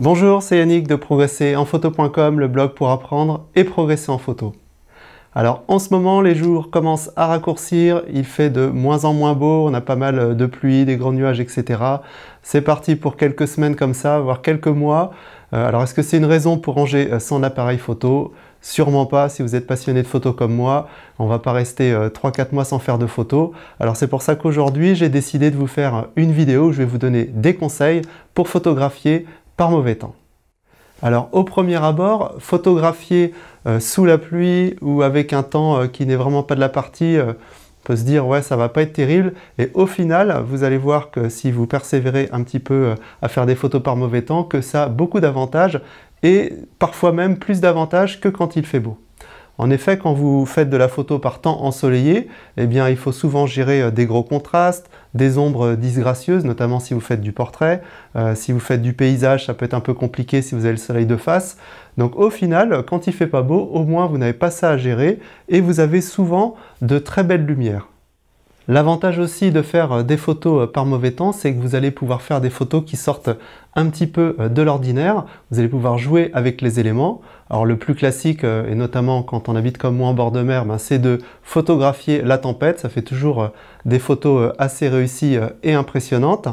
Bonjour, c'est Yannick de progresser-en-photo.com, le blog pour apprendre et progresser en photo. Alors en ce moment, les jours commencent à raccourcir, il fait de moins en moins beau, on a pas mal de pluie, des grands nuages, etc. C'est parti pour quelques semaines comme ça, voire quelques mois. Euh, alors est-ce que c'est une raison pour ranger euh, son appareil photo Sûrement pas si vous êtes passionné de photo comme moi. On va pas rester 3-4 euh, mois sans faire de photos. Alors c'est pour ça qu'aujourd'hui j'ai décidé de vous faire une vidéo où je vais vous donner des conseils pour photographier par mauvais temps. Alors au premier abord, photographier euh, sous la pluie ou avec un temps euh, qui n'est vraiment pas de la partie, euh, on peut se dire ouais ça va pas être terrible. Et au final, vous allez voir que si vous persévérez un petit peu à faire des photos par mauvais temps, que ça a beaucoup d'avantages et parfois même plus d'avantages que quand il fait beau. En effet, quand vous faites de la photo par temps ensoleillé, eh bien, il faut souvent gérer euh, des gros contrastes, des ombres euh, disgracieuses, notamment si vous faites du portrait. Euh, si vous faites du paysage, ça peut être un peu compliqué si vous avez le soleil de face. Donc au final, quand il fait pas beau, au moins vous n'avez pas ça à gérer et vous avez souvent de très belles lumières. L'avantage aussi de faire euh, des photos euh, par mauvais temps, c'est que vous allez pouvoir faire des photos qui sortent un petit peu euh, de l'ordinaire. Vous allez pouvoir jouer avec les éléments. Alors le plus classique, et notamment quand on habite comme moi en bord de mer, ben, c'est de photographier la tempête. Ça fait toujours des photos assez réussies et impressionnantes.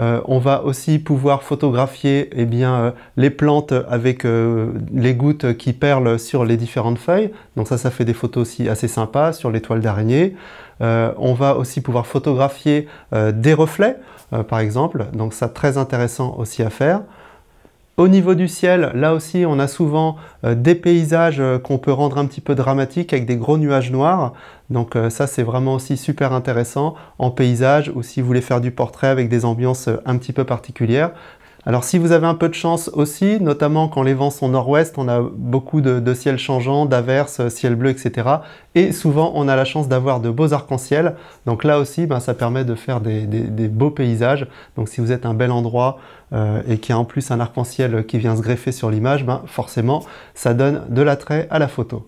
Euh, on va aussi pouvoir photographier eh bien, euh, les plantes avec euh, les gouttes qui perlent sur les différentes feuilles. Donc ça, ça fait des photos aussi assez sympas sur les toiles d'araignée. on va aussi pouvoir photographier des reflets, par exemple. Donc ça, très intéressant aussi à faire. Au niveau du ciel, là aussi, on a souvent euh, des paysages euh, qu'on peut rendre un petit peu dramatiques avec des gros nuages noirs. Donc euh, ça, c'est vraiment aussi super intéressant en paysage ou si vous voulez faire du portrait avec des ambiances un petit peu particulières. Alors si vous avez un peu de chance aussi, notamment quand les vents sont nord-ouest, on a beaucoup de, de ciel changeant, d'averses, euh, ciel bleu, etc. Et souvent on a la chance d'avoir de beaux arcs-en-ciel. Donc là aussi, ben, ça permet de faire des, beaux paysages. Donc si vous êtes un bel endroit euh, et qu'il y a en plus un arc-en-ciel qui vient se greffer sur l'image, ben, forcément ça donne de l'attrait à la photo.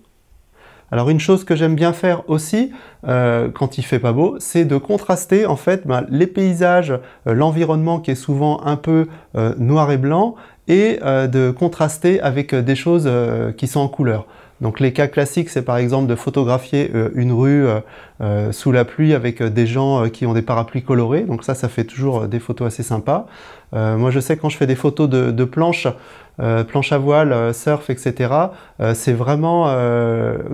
Alors une chose que j'aime bien faire aussi euh, quand il fait pas beau, c'est de contraster en fait bah, les paysages, euh, l'environnement qui est souvent un peu euh, noir et blanc, et de contraster avec des choses qui sont en couleur. Donc les cas classiques, c'est par exemple de photographier une rue sous la pluie avec des gens qui ont des parapluies colorés. Donc ça, ça fait toujours des photos assez sympas. Euh, moi, je sais quand je fais des photos de, planches, euh, planches, à voile, euh, surf, etc. c'est vraiment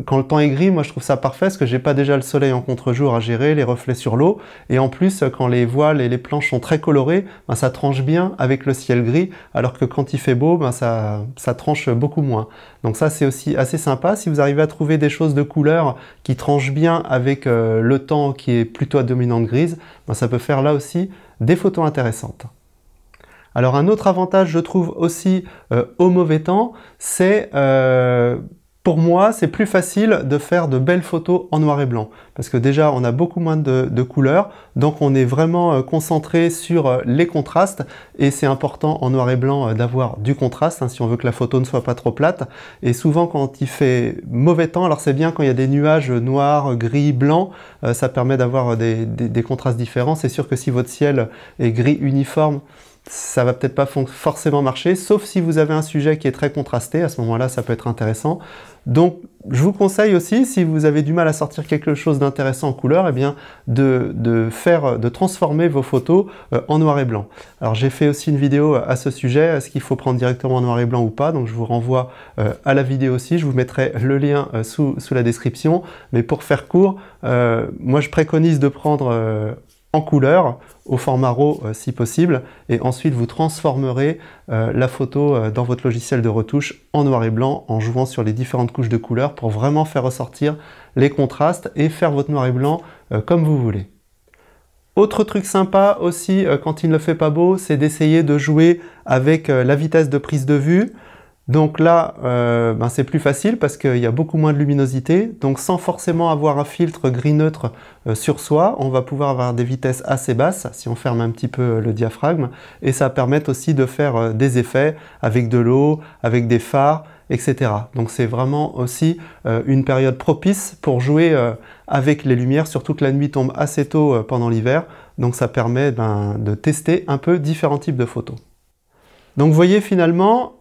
quand le temps est gris, moi je trouve ça parfait parce que n'ai pas déjà le soleil en contre-jour à gérer, les reflets sur l'eau, et en plus quand les voiles et les planches sont très colorées, ben, ça tranche bien avec le ciel gris, alors que quand il fait beau, ben, ça, tranche beaucoup moins. Donc ça c'est aussi assez sympa. Si vous arrivez à trouver des choses de couleur qui tranchent bien avec le temps qui est plutôt à dominante grise, ben, ça peut faire là aussi des photos intéressantes. Alors un autre avantage, je trouve aussi euh, au mauvais temps, c'est euh, pour moi, c'est plus facile de faire de belles photos en noir et blanc. Parce que déjà, on a beaucoup moins de, couleurs, donc on est vraiment euh, concentré sur les contrastes. Et c'est important en noir et blanc d'avoir du contraste, hein, si on veut que la photo ne soit pas trop plate. Et souvent, quand il fait mauvais temps, alors c'est bien quand il y a des nuages noirs, gris, blancs, ça permet d'avoir des contrastes différents. C'est sûr que si votre ciel est gris uniforme, ça va peut-être pas forcément marcher, sauf si vous avez un sujet qui est très contrasté, à ce moment-là, ça peut être intéressant. Donc, je vous conseille aussi, si vous avez du mal à sortir quelque chose d'intéressant en couleur, et eh bien, de, faire, de transformer vos photos euh, en noir et blanc. Alors, j'ai fait aussi une vidéo euh, à ce sujet, est-ce qu'il faut prendre directement en noir et blanc ou pas Donc, je vous renvoie euh, à la vidéo aussi, je vous mettrai le lien sous, sous, la description. Mais pour faire court, moi, je préconise de prendre en couleur, au format RAW euh, si possible, et ensuite vous transformerez euh, la photo euh, dans votre logiciel de retouche en noir et blanc en jouant sur les différentes couches de couleurs pour vraiment faire ressortir les contrastes et faire votre noir et blanc comme vous voulez. Autre truc sympa aussi quand il ne fait pas beau, c'est d'essayer de jouer avec la vitesse de prise de vue, donc là, euh, ben, c'est plus facile parce qu'il y a beaucoup moins de luminosité. Donc sans forcément avoir un filtre gris neutre euh, sur soi, on va pouvoir avoir des vitesses assez basses si on ferme un petit peu euh, le diaphragme. Et ça permet aussi de faire des effets avec de l'eau, avec des phares, etc. Donc c'est vraiment aussi une période propice pour jouer avec les lumières, surtout que la nuit tombe assez tôt pendant l'hiver. Donc ça permet ben, de tester un peu différents types de photos. Donc vous voyez finalement,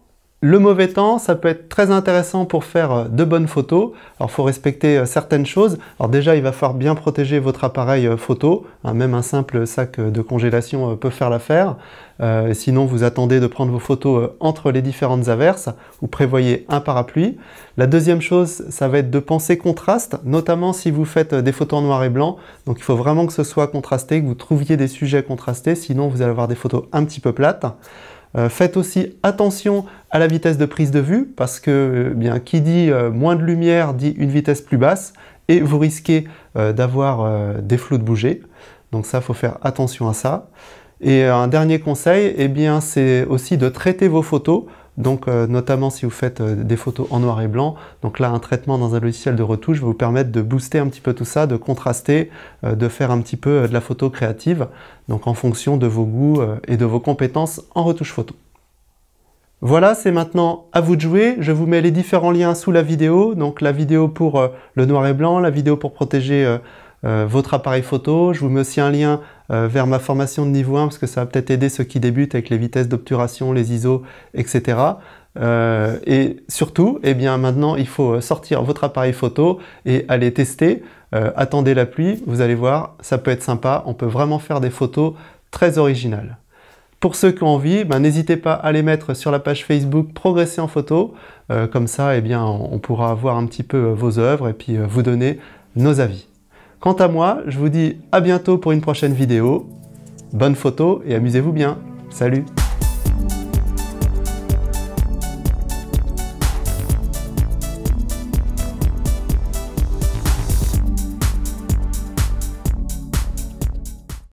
le mauvais temps, ça peut être très intéressant pour faire euh, de bonnes photos. Alors, il faut respecter euh, certaines choses. Alors déjà, il va falloir bien protéger votre appareil euh, photo. Hein, même un simple sac de congélation peut faire l'affaire. sinon, vous attendez de prendre vos photos entre les différentes averses ou prévoyez un parapluie. La deuxième chose, ça va être de penser contraste, notamment si vous faites des photos en noir et blanc. Donc, il faut vraiment que ce soit contrasté, que vous trouviez des sujets contrastés. Sinon, vous allez avoir des photos un petit peu plates. Euh, faites aussi attention à la vitesse de prise de vue parce que euh, bien, qui dit euh, moins de lumière dit une vitesse plus basse et vous risquez d'avoir des flous de bouger. Donc ça, faut faire attention à ça. Et un dernier conseil, eh bien, c'est aussi de traiter vos photos donc euh, notamment si vous faites euh, des photos en noir et blanc, donc là un traitement dans un logiciel de retouche va vous permettre de booster un petit peu tout ça, de contraster, euh, de faire un petit peu de la photo créative, donc en fonction de vos goûts et de vos compétences en retouche photo. Voilà, c'est maintenant à vous de jouer. Je vous mets les différents liens sous la vidéo, donc la vidéo pour le noir et blanc, la vidéo pour protéger euh, votre appareil photo. Je vous mets aussi un lien euh, vers ma formation de niveau 1 parce que ça va peut-être aider ceux qui débutent avec les vitesses d'obturation, les ISO, etc. Euh, et surtout, eh bien maintenant, il faut sortir votre appareil photo et aller tester. attendez la pluie, vous allez voir, ça peut être sympa. On peut vraiment faire des photos très originales. Pour ceux qui ont envie, ben, n'hésitez pas à les mettre sur la page Facebook Progresser en photo. comme ça, eh bien, on, pourra voir un petit peu vos œuvres et puis vous donner nos avis. Quant à moi, je vous dis à bientôt pour une prochaine vidéo. Bonne photo et amusez-vous bien. Salut